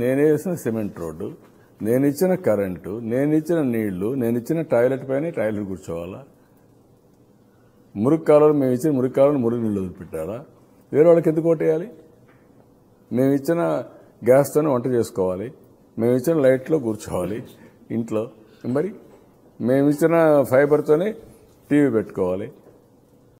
నేనే వేసిన cement road నేను ఇచ్చిన కరెంటు నేను ఇచ్చిన నీళ్లు నేను ఇచ్చిన టాయిలెట్ పైన టాయిలెట్ కూర్చోవాలా మురుగు కాలువలు మేము ఇచ్చిన మురుగు కాలువలు మురుగు నీళ్ళు వదిలిపెట్టాలా వేరే వాళ్ళకి ఎందుకు ఓటేయాలి మేము ఇచ్చిన గ్యాస్తోనే వంట చేసుకోవాలి మేము ఇచ్చిన లైట్లో కూర్చోవాలి ఇంట్లో మరి మేము ఇచ్చిన ఫైబర్తోనే టీవీ పెట్టుకోవాలి